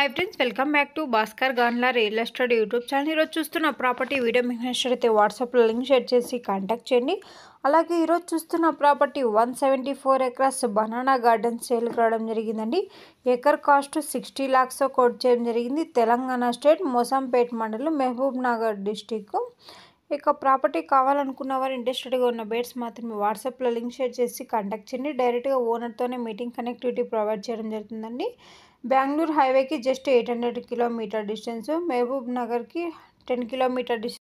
high friends welcome back to Bhaskar గాన్లా real estate YouTube channel ఈరోజు చూస్తున్న ప్రాపర్టీ వీడియో మీకు నచ్చితే వాట్సాప్లో లింక్ షేర్ చేసి కాంటాక్ట్ చేయండి అలాగే ఈరోజు చూస్తున్న property one seventy four acres banana garden సేల్కి రావడం జరిగిందండి acre cost sixty lakhs quote చేయడం జరిగింది తెలంగాణ స్టేట్ మోసంపేట్ మండలం మహబూబ్ నగర్ డిస్టిక్ ఇక ప్రాపర్టీ కావాలనుకున్న వారు ఇంట్రెస్టెడ్గా ఉన్న బేట్స్ మాత్రమే వాట్సాప్లో లింక్ షేర్ చేసి కాంటాక్ట్ చేయండి డైరెక్ట్గా ఓనర్తోనే మీటింగ్ కనెక్టివిటీ ప్రొవైడ్ చేయడం జరుగుతుందండి బెంగళూరు హైవేకి just eight hundred kilometer distance మహబూబ్ నగర్కి టెన్ కిలోమీటర్ డిస్టెన్స్